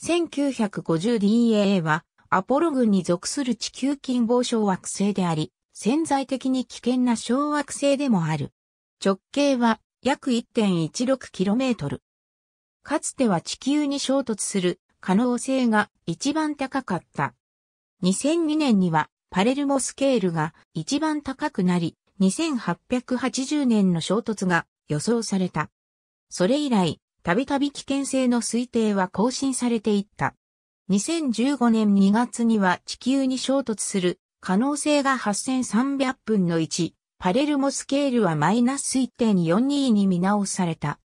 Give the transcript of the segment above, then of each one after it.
1 9 5 0 d a a は、アポロ群に属する地球近傍小惑星であり、潜在的に危険な小惑星でもある。直径は約 1.16km。かつては地球に衝突する可能性が一番高かった。2002年にはパレルモスケールが一番高くなり、2880年の衝突が予想された。それ以来、たびたび危険性の推定は更新されていった。2015年2月には地球に衝突する可能性が8300分の1、パレルモスケールはマイナス1.42に見直された。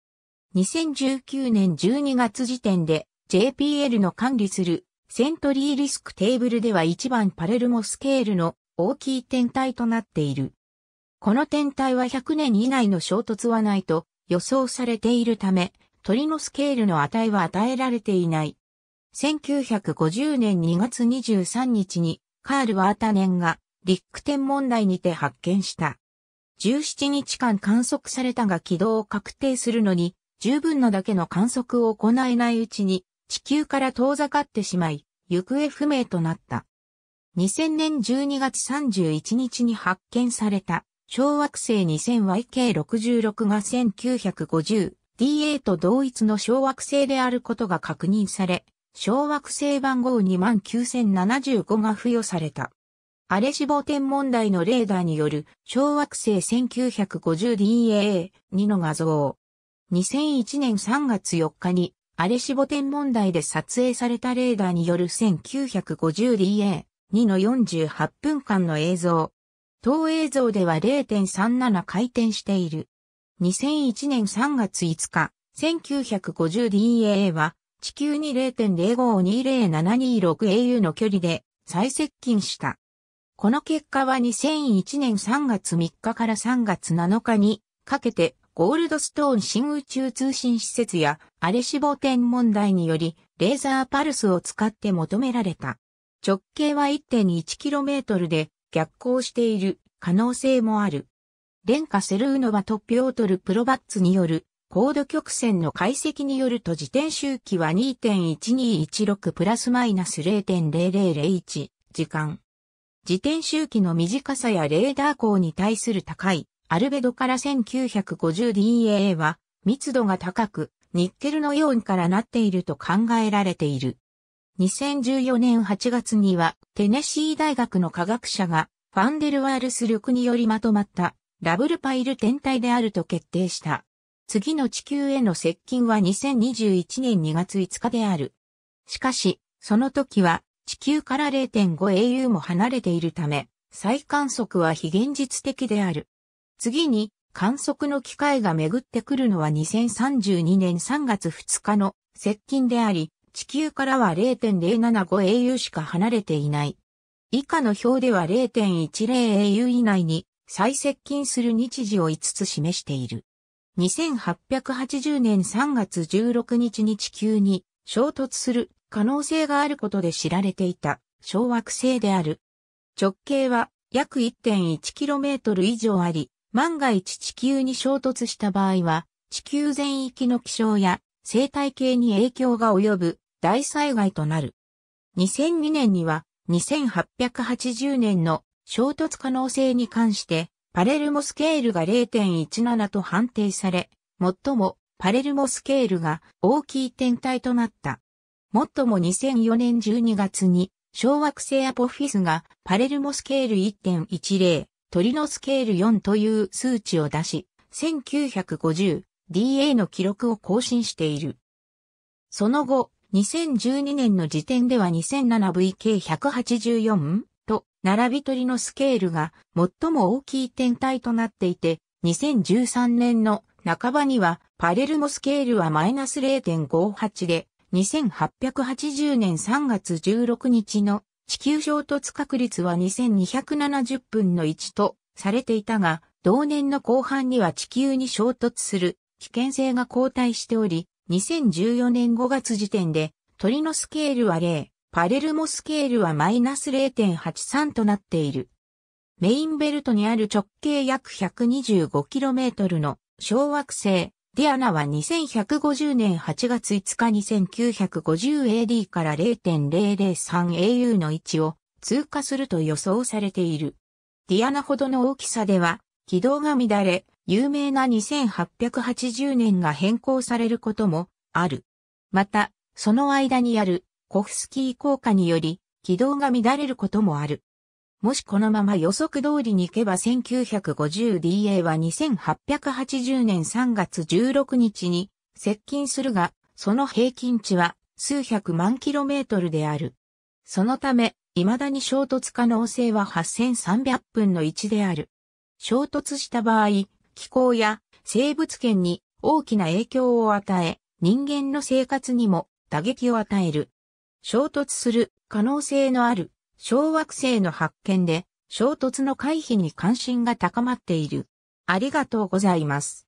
2019年12月時点で JPL の管理するセントリーリスクテーブルでは一番パレルモスケールの大きい天体となっている。この天体は100年以内の衝突はないと予想されているため、鳥のスケールの値は与えられていない。1950年2月23日にカール・ワータネンがリック天問題にて発見した。17日間観測されたが軌道を確定するのに十分なだけの観測を行えないうちに地球から遠ざかってしまい、行方不明となった。2000年12月31日に発見された小惑星 2000YK66 が1950 DA と同一の小惑星であることが確認され、小惑星番号29075が付与された。アレシボ天文台のレーダーによる小惑星 1950DA2 の画像。2001年3月4日にアレシボ天文台で撮影されたレーダーによる 1950DA2 の48分間の映像。当映像では0.37回転している2001年3月5日、1950DAA は、地球に 0.05207226au の距離で最接近した。この結果は2001年3月3日から3月7日にかけてゴールドストーン新宇宙通信施設やアレシボ点問題によりレーザーパルスを使って求められた。直径は 1.1km で逆行している可能性もある。ンカ・セルーノバト・ピョートル・プロバッツによる、高度曲線の解析によると自転周期は2.1216プラスマイナス0.0001時間。自転周期の短さやレーダー光に対する高いアルベドから1 9 5 0 d a a は密度が高くニッケルのイオンからなっていると考えられている。2014年8月にはテネシー大学の科学者がファンデルワールス力によりまとまったラブルパイル天体であると決定した。次の地球への接近は2021年2月5日である。しかし、その時は地球から 0.5au も離れているため、再観測は非現実的である。次に観測の機会が巡ってくるのは2032年3月2日の接近であり、地球からは 0.075au しか離れていない。以下の表では 0.10au 以内に最接近する日時を5つ示している。2880年3月16日に地球に衝突する可能性があることで知られていた小惑星である。直径は約 1.1km 以上あり、万が一地球に衝突した場合は、地球全域の気象や生態系に影響が及ぶ大災害となる。2002年には2880年の衝突可能性に関して、パレルモスケールが0.17と判定され、最もパレルモスケールが大きい天体となった。もっとも2004年12月に、小惑星アポフィスがパレルモスケール1.10、鳥のスケール4という数値を出し、1950DA の記録を更新している。その後、2012年の時点では 2007VK184 並び取りのスケールが最も大きい天体となっていて、2013年の半ばにはパレルモスケールはマイナス0.58で、2880年3月16日の地球衝突確率は2270分の1とされていたが、同年の後半には地球に衝突する危険性が後退しており、2014年5月時点で鳥のスケールは0パレルモスケールはマイナス0.83となっている。メインベルトにある直径約 125km の小惑星ディアナは2150年8月5日 2950AD から 0.003AU の位置を通過すると予想されている。ディアナほどの大きさでは軌道が乱れ、有名な2880年が変更されることもある。また、その間にあるコフスキー効果により軌道が乱れることもある。もしこのまま予測通りに行けば 1950DA は2880年3月16日に接近するが、その平均値は数百万キロメートルである。そのため、未だに衝突可能性は8300分の1である。衝突した場合、気候や生物圏に大きな影響を与え、人間の生活にも打撃を与える。衝突する可能性のある小惑星の発見で衝突の回避に関心が高まっている。ありがとうございます。